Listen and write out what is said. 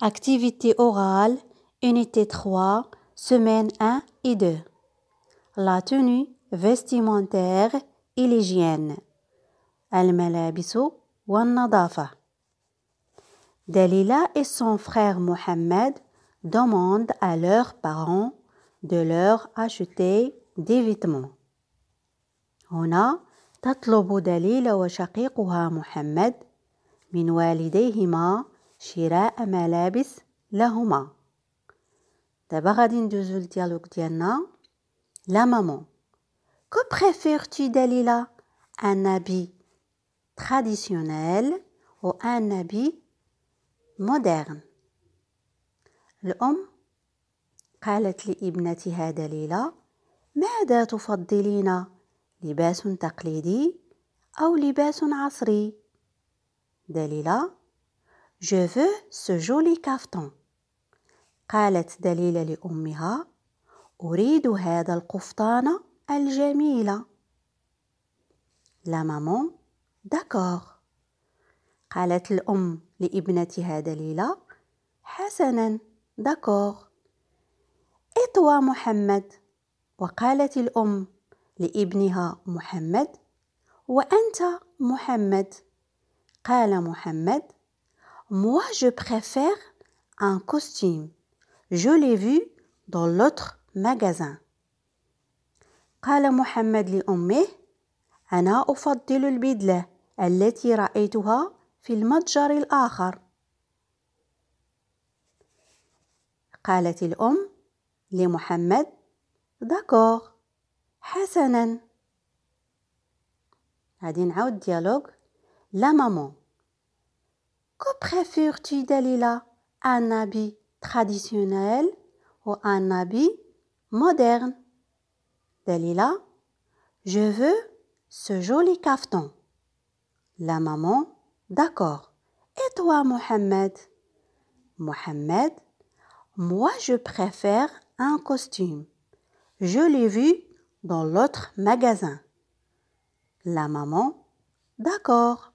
Activité orale, unité 3, semaine 1 et 2. La tenue vestimentaire et l'hygiène. la nadafa Dalila et son frère Mohamed demandent à leurs parents de leur acheter des vêtements. هنا تطلب wa وشقيقها محمد من والديهما شراء ملابس لهما دابا غادي ندوزو للديالوغ ديالنا لا مامون كو بريفيرتي دليلا ان ابي تراديسيونيل او ان ابي مودرن الام قالت لابنتها دليلا ماذا تفضلين لباس تقليدي او لباس عصري دليلة Je veux ce joli caftan. قالت دليلة لأمها أريد هذا القفطان الجميل. La maman d'accord. قالت الأم لابنتها دليلة حسنا داكور. إتوا محمد؟ وقالت الأم لابنها محمد وأنت محمد. قال محمد Moi, je préfère un costume. Je l'ai vu dans l'autre magasin. قال محمد لأمه: أنا أفضل البدلة التي رأيتها في المتجر الآخر. قالت الأم لمحمد: داكور، حسناً. غادي نعاود ديالوغ لا مامون Que préfères-tu Dalila? Un habit traditionnel ou un habit moderne Dalila, je veux ce joli cafetan. La maman, d'accord. Et toi, Mohamed Mohamed, moi je préfère un costume. Je l'ai vu dans l'autre magasin. La maman, d'accord.